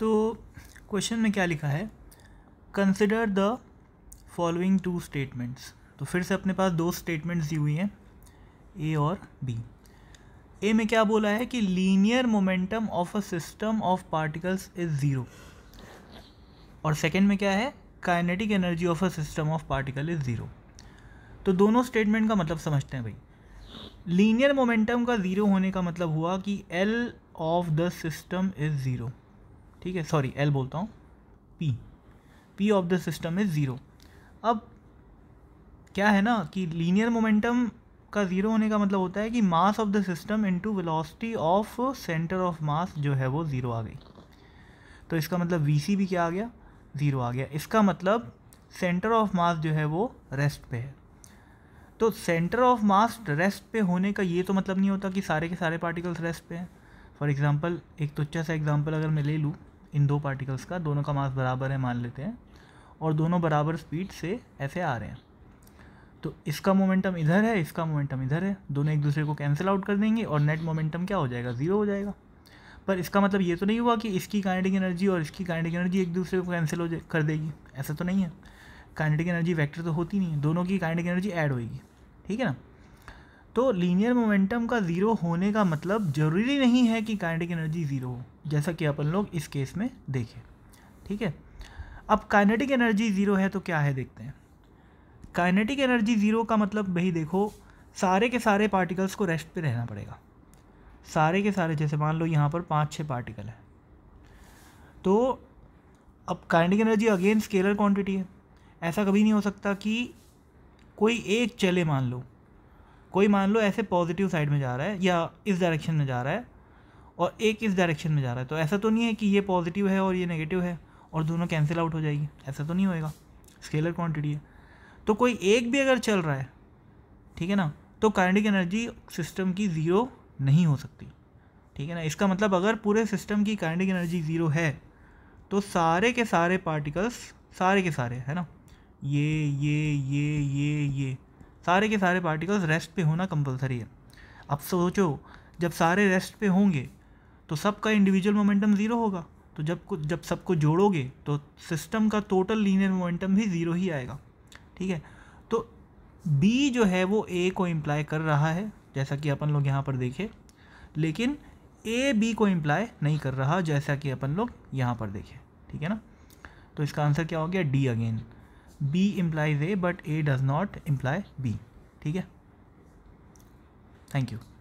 तो क्वेश्चन में क्या लिखा है consider the following two statements तो फिर से अपने पास दो स्टेटमेंट्स दी हुई हैं ए और बी ए में क्या बोला है कि linear momentum of a system of particles is zero और सेकेंड में क्या है kinetic energy of a system of particle is zero तो दोनों स्टेटमेंट का मतलब समझते हैं भाई लीनियर मोमेंटम का ज़ीरो होने का मतलब हुआ कि L of the system is zero ठीक है सॉरी एल बोलता हूँ P P of the system is zero अब क्या है ना कि लीनियर मोमेंटम का ज़ीरो होने का मतलब होता है कि mass of the system into velocity of centre of mass जो है वो ज़ीरो आ गई तो इसका मतलब वी भी क्या आ गया ज़ीरो आ गया इसका मतलब सेंटर ऑफ मास जो है वो रेस्ट पे है तो सेंटर ऑफ मास रेस्ट पे होने का ये तो मतलब नहीं होता कि सारे के सारे पार्टिकल्स रेस्ट पे हैं फॉर एग्ज़ाम्पल एक तुच्छा सा एग्ज़ाम्पल अगर मैं ले लूँ इन दो पार्टिकल्स का दोनों का मास बराबर है मान लेते हैं और दोनों बराबर स्पीड से ऐसे आ रहे हैं तो इसका मोमेंटम इधर है इसका मोमेंटम इधर है दोनों एक दूसरे को कैंसिल आउट कर देंगे और नेट मोमेंटम क्या हो जाएगा ज़ीरो हो जाएगा पर इसका मतलब ये तो नहीं हुआ कि इसकी काइनेटिक एनर्जी और इसकी काइनेटिक एनर्जी एक दूसरे को कैंसिल हो कर देगी ऐसा तो नहीं है काइनेटिक एनर्जी वेक्टर तो होती नहीं है दोनों की काइनेटिक एनर्जी ऐड होगी ठीक है ना तो लीनियर मोमेंटम का ज़ीरो होने का मतलब ज़रूरी नहीं है कि काइनेटिक एनर्जी ज़ीरो हो जैसा कि अपन लोग इस केस में देखें ठीक है अब काइनेटिक एनर्जी ज़ीरो है तो क्या है देखते हैं काइनेटिक एनर्जी ज़ीरो का मतलब भाई देखो सारे के सारे पार्टिकल्स को रेस्ट पे रहना पड़ेगा सारे के सारे जैसे मान लो यहाँ पर पाँच छः पार्टिकल हैं तो अब kinetic energy again scalar quantity है ऐसा कभी नहीं हो सकता कि कोई एक चले मान लो कोई मान लो ऐसे पॉजिटिव साइड में जा रहा है या इस डायरेक्शन में जा रहा है और एक इस डायरेक्शन में जा रहा है तो ऐसा तो नहीं है कि ये पॉजिटिव है और ये नेगेटिव है और दोनों कैंसिल आउट हो जाएगी ऐसा तो नहीं होएगा स्केलर क्वांटिटी है तो कोई एक भी अगर चल रहा है ठीक है ना तो काइनेटिक एनर्जी सिस्टम की ज़ीरो नहीं हो सकती ठीक है ना इसका मतलब अगर पूरे सिस्टम की काइनेटिक एनर्जी ज़ीरो है तो सारे के सारे पार्टिकल्स सारे के सारे है ना ये ये ये ये ये सारे के सारे पार्टिकल्स रेस्ट पे होना कंपलसरी है अब सोचो जब सारे रेस्ट पे होंगे तो सबका इंडिविजुअल मोमेंटम ज़ीरो होगा तो जब कुछ जब सबको जोड़ोगे तो सिस्टम का टोटल लीनियर मोमेंटम भी ज़ीरो ही आएगा ठीक है तो बी जो है वो ए को इम्प्लाई कर रहा है जैसा कि अपन लोग यहाँ पर देखें लेकिन ए बी को इम्प्लाई नहीं कर रहा जैसा कि अपन लोग यहाँ पर देखें ठीक है ना तो इसका आंसर क्या हो गया D again B implies A but A does not imply B ठीक है थैंक यू